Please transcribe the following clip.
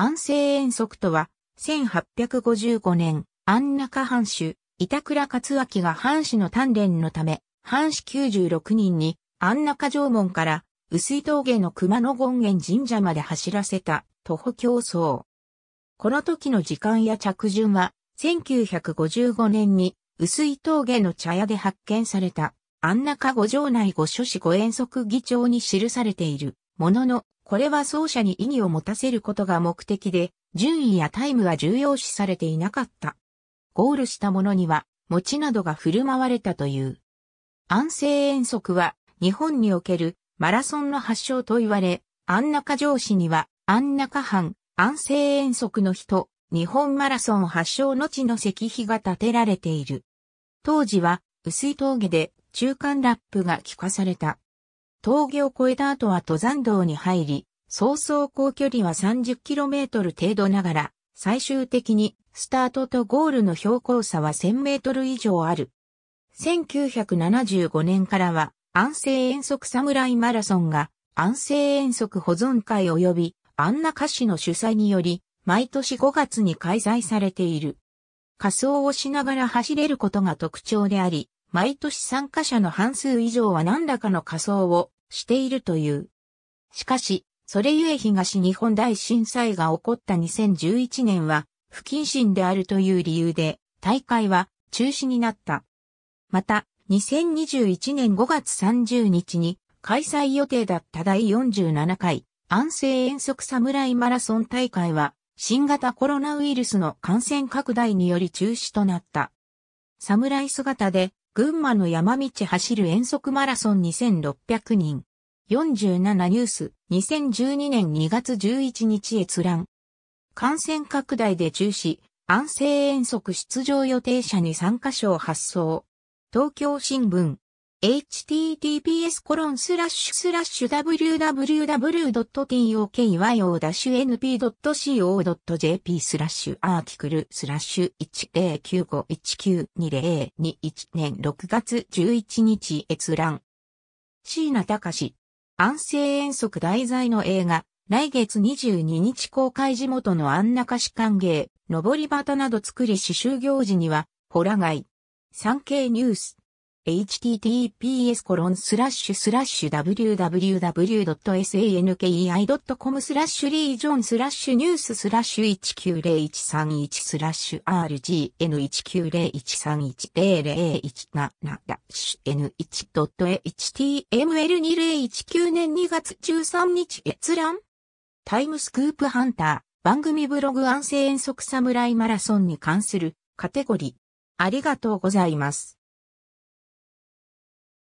安政遠足とは、1855年、安中藩主、板倉勝明が藩主の鍛錬のため、藩士96人に、安中城門から、薄い峠の熊野権現神社まで走らせた、徒歩競争。この時の時間や着順は、1955年に、薄い峠の茶屋で発見された、安中五条内五所士五遠足議長に記されている、ものの、これは走者に意義を持たせることが目的で、順位やタイムは重要視されていなかった。ゴールした者には、餅などが振る舞われたという。安静遠足は、日本におけるマラソンの発祥と言われ、安中城市には、安中藩、安静遠足の人、日本マラソン発祥の地の石碑が建てられている。当時は、薄い峠で中間ラップが聞かされた。峠を越えた後は登山道に入り、早走行距離は 30km 程度ながら、最終的にスタートとゴールの標高差は 1000m 以上ある。1975年からは安政遠足サムライマラソンが安政遠足保存会及び安中市の主催により、毎年5月に開催されている。仮装をしながら走れることが特徴であり、毎年参加者の半数以上は何らかの仮装をしているという。しかし、それゆえ東日本大震災が起こった2011年は不謹慎であるという理由で大会は中止になった。また、2021年5月30日に開催予定だった第47回安政遠足侍マラソン大会は新型コロナウイルスの感染拡大により中止となった。侍姿で群馬の山道走る遠足マラソン2600人。47ニュース、2012年2月11日閲覧。感染拡大で中止、安静遠足出場予定者に参加賞発送。東京新聞。https コロンスラッシュスラッシュ www.tokyo-np.co.jp スラッシュアーティクルスラッシュ10951920221年6月11日閲覧。椎名隆安静遠足題材の映画、来月22日公開地元の安中市歓迎、上り旗など作り刺繍行事には、ホラ街。産経ニュース。https コロンスラッシュスラッシュ www.sankei.com スラッシュリージョンスラッシュニューススラッシュ190131スラッシュ RGN19013100177 ダッシュ N1.html2019 年2月13日閲覧タイムスクープハンター番組ブログ安静遠足侍マラソンに関するカテゴリーありがとうございます。